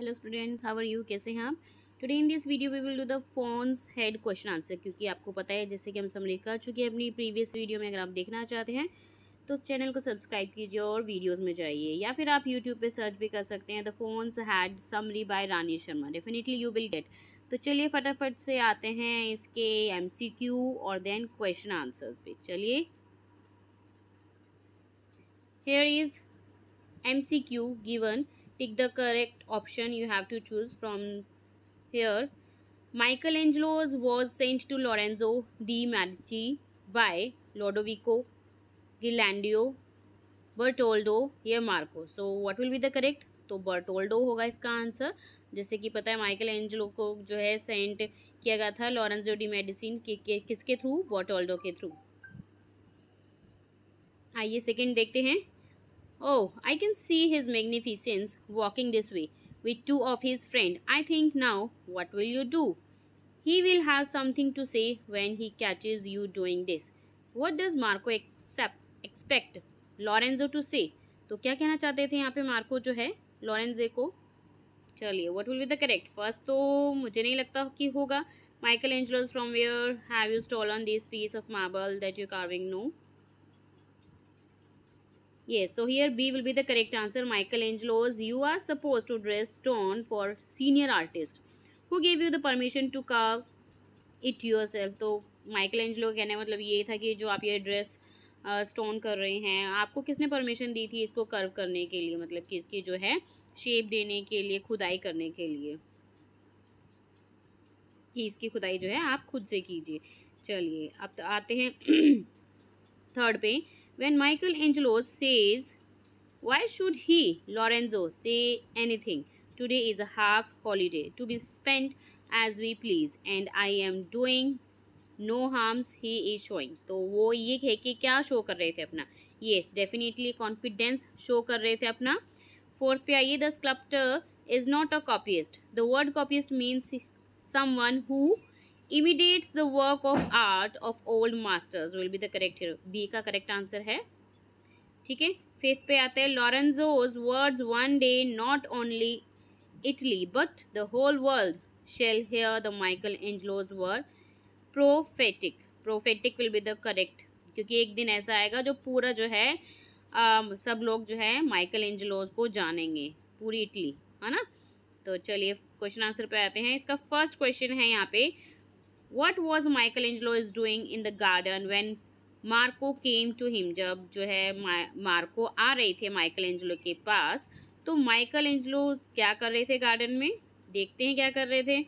Hello students how are you कैसे हैं आप today in this video we will do the faun's head question answer क्योंकि आपको पता है जैसे कि हम समझ कर चुके हैं अपनी प्रीवियस वीडियो में अगर आप देखना चाहते हैं तो चैनल को सब्सक्राइब कीजिए और वीडियोज़ में जाइए या फिर आप यूट्यूब पर सर्च भी कर सकते हैं the faun's head summary by Rani Sharma definitely you will get तो चलिए फटाफट से आते हैं इसके क्यू और देन क्वेश्चन आंसर्स पे चलिए here is Q given tick the correct option you have to choose from here Michelangelo's was sent to Lorenzo de Medici by Lodovico Ghirlandaio Bertoldo या Marco so what will be the correct तो Bertoldo होगा इसका answer जैसे कि पता है Michael Angelo को जो है सेंट किया गया था लॉरेंजो डी मेडिसिन के किसके थ्रू बर्टोल्डो के थ्रू आइए सेकेंड देखते हैं Oh, I can see his magnificence walking this way with two of his friends. I think now, what will you do? He will have something to say when he catches you doing this. What does Marco accept, expect Lorenzo to say? तो क्या कहना चाहते थे यहाँ पे Marco जो है Lorenzo को चलिए what will be the correct first? तो मुझे नहीं लगता कि होगा Michelangelo's from where you you stole on this piece of marble that you Yes, so here B will be the correct answer. Michelangelo's You are supposed to dress stone for senior artist. Who gave you the permission to carve it yourself? तो Michael कहने मतलब ये था कि जो आप ये dress stone कर रहे हैं आपको किसने परमिशन दी थी इसको कर्व करने के लिए मतलब कि इसकी जो है शेप देने के लिए खुदाई करने के लिए कि इसकी खुदाई जो है आप खुद से कीजिए चलिए अब तो आते हैं थर्ड पे when Michelangelo says, Why should he, Lorenzo, say anything? Today is a half holiday to be spent as we please and I am doing no harms he is showing. So, वो ये कह के क्या show कर रहे थे अपना yes definitely confidence show कर रहे थे अपना फोर्थ पे आइए the sculptor is not a copyist the imitates the work of art of old masters will be the correct B का करेक्ट आंसर है ठीक है फिफ्थ पे आते हैं Lorenzo's words one day not only Italy but the whole world shall hear the Michelangelo's word prophetic prophetic will be the correct क्योंकि एक दिन ऐसा आएगा जो पूरा जो है आ, सब लोग जो है माइकल एंजलोज को जानेंगे पूरी इटली है ना तो चलिए क्वेश्चन आंसर पे आते हैं इसका फर्स्ट क्वेश्चन है यहाँ पे what was Michelangelo is doing in the garden when Marco came to him जब जो है मार्को आ रहे थे माइकल एंजलो के पास तो माइकल एंजलो क्या कर रहे थे गार्डन में देखते हैं क्या कर रहे थे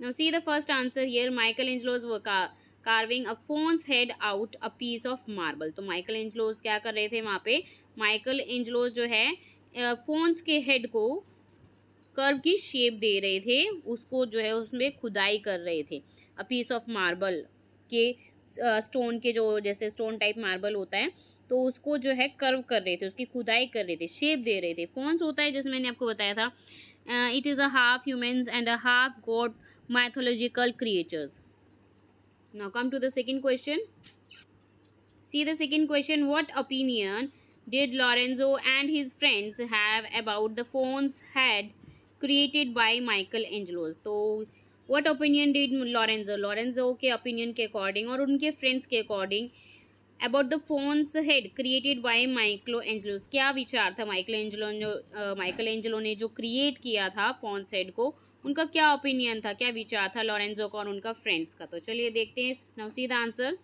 now see the first answer here Michelangelo's वो carving a faun's head out a piece of marble तो माइकल एंजलोज क्या कर रहे थे वहाँ पे माइकल एंजलोज जो है फोन्स uh, के हेड को कर्व की शेप दे रहे थे उसको जो है उसमें खुदाई कर रहे थे अ पीस ऑफ मार्बल के स्टोन के जो जैसे स्टोन टाइप मार्बल होता है तो उसको जो है कर्व कर रहे थे उसकी खुदाई कर रहे थे शेप दे रहे थे फोन्स होता है जैसे मैंने आपको बताया था it is a half humans and a half god mythological creatures now come to the second question see the second question what opinion did Lorenzo and his friends have about the faun's head created by Michelangelo's तो what opinion did Lorenzo Lorenzo के opinion के according और उनके friends के according about the faun's head created by Michelangelo's क्या विचार था Michelangelo ने माइकल एंजलो ने जो क्रिएट किया था फोन्स हेड को उनका क्या ओपिनियन था क्या विचार था लॉरेंजो का और उनका फ्रेंड्स का तो चलिए देखते हैं now answer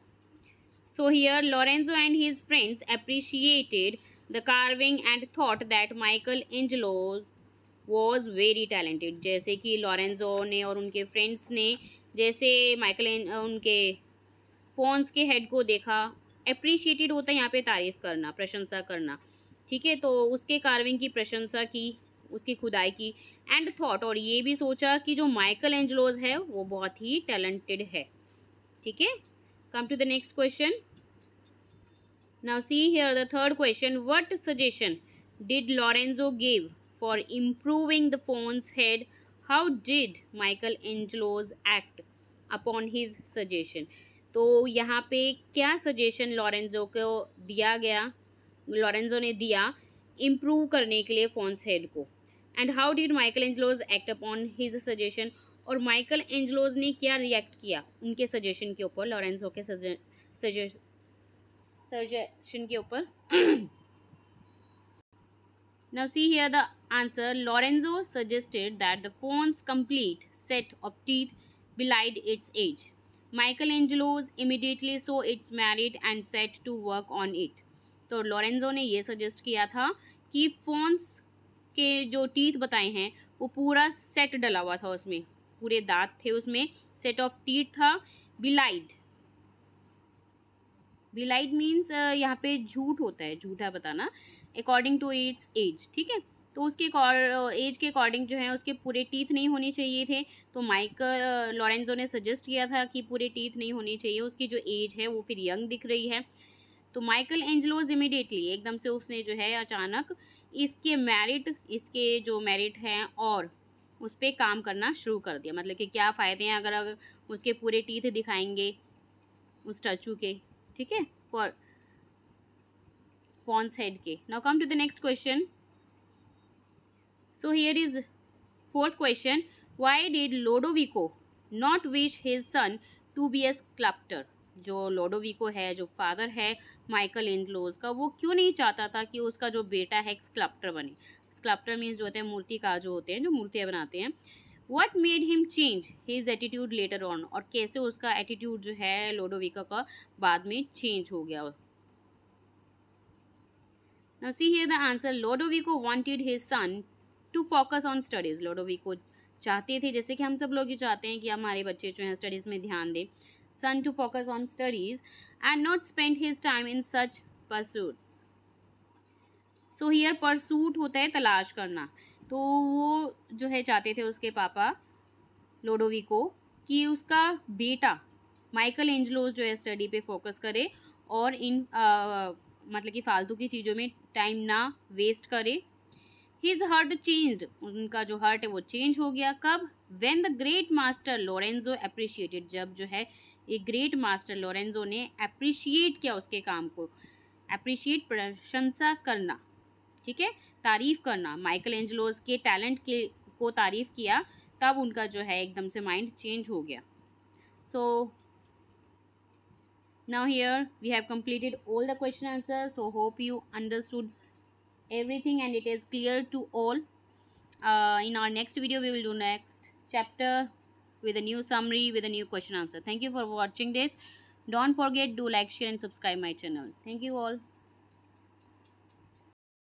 so here Lorenzo and his friends appreciated the carving and thought that Michelangelo's was very talented जैसे कि लॉरेंजो ने और उनके फ्रेंड्स ने जैसे माइकल उनके फोन्स के हेड को देखा अप्रिशिएटेड होता है यहाँ पे तारीफ़ करना प्रशंसा करना ठीक है तो उसके कार्विंग की प्रशंसा की उसकी खुदाई की एंड थॉट और ये भी सोचा कि जो माइकल एंजलोज है वो बहुत ही टैलेंटेड है ठीक है come to the next question now see here the third question what suggestion did Lorenzo give for improving the faun's head how did Michelangelo's act upon his suggestion तो यहाँ पे क्या सजेशन लॉरेंजो को दिया गया Lorenzo ने दिया improve करने के लिए फोन्स हेड को and how did Michelangelo's act upon his suggestion और माइकल एंजलोज ने क्या रिएक्ट किया उनके सजेशन के ऊपर लॉरेंजो के सजेशन के ऊपर now see here the answer, Lorenzo suggested that the phone's complete set of teeth belied its age. Michelangelo's immediately saw its merit and set to work on it. तो Lorenzo ने ये suggest किया था कि phones के जो teeth बताए हैं वो पूरा सेट डला हुआ था उसमें पूरे दांत थे उसमें सेट ऑफ टीथ था बिलाइड बिलाइड मीन्स यहाँ पे झूठ होता है झूठा बताना अकॉर्डिंग टू इट्स एज ठीक है तो उसके एज के अकॉर्डिंग जो है उसके पूरे टीथ नहीं होने चाहिए थे तो माइक लॉरेंजो ने सजेस्ट किया था कि पूरे टीथ नहीं होने चाहिए उसकी जो एज है वो फिर यंग दिख रही है तो माइकल एंजलोज इमिडिएटली एकदम से उसने जो है अचानक इसके मेरिट इसके जो मेरिट हैं और उस पर काम करना शुरू कर दिया मतलब कि क्या फ़ायदे हैं अगर, अगर उसके पूरे टीथ दिखाएंगे उस स्टैचू के ठीक है फॉर फॉन्स हेड के now come to the next question so here is fourth question why did Lodovico not wish his son to be a sculptor Lodovico है जो फादर है माइकल इंडलोज का वो क्यों नहीं चाहता था कि उसका जो बेटा है स्क्लाप्टर बने स्कल्प्टर मीन्स जो होते हैं मूर्ति का जो होते हैं जो मूर्तियाँ बनाते हैं what made him change his attitude later on और कैसे उसका एटीट्यूड जो है लोडोविको का बाद में चेंज हो गया see here the answer Lodovico wanted his son to focus on studies Lodovico चाहते थे जैसे कि हम सब लोग ये चाहते हैं कि हमारे बच्चे जो हैं स्टडीज़ में ध्यान दें son to focus on studies and not spend his time in such pursuits so here pursuit होता है तलाश करना तो वो जो है चाहते थे उसके पापा लोडोविको कि उसका बेटा माइकल एंजलोस जो है स्टडी पे फोकस करे और इन आ, मतलब कि फ़ालतू की चीज़ों में टाइम ना वेस्ट करे हिज हर्ट चेंज उनका जो हर्ट है वो चेंज हो गया कब when the great master Lorenzo appreciated जब जो है ये ग्रेट मास्टर लोरेंजो ने अप्रिशिएट किया उसके काम को अप्रिशिएट प्रशंसा करना ठीक है तारीफ़ करना माइकल एंजलोज के टैलेंट के को तारीफ़ किया तब उनका जो है एकदम से माइंड चेंज हो गया so now here we have completed all the question answer so hope you understood everything and it is clear to all uh, in our next video we will do next chapter with a new summary with a new question answer thank you for watching this don't forget do like share and subscribe my channel thank you all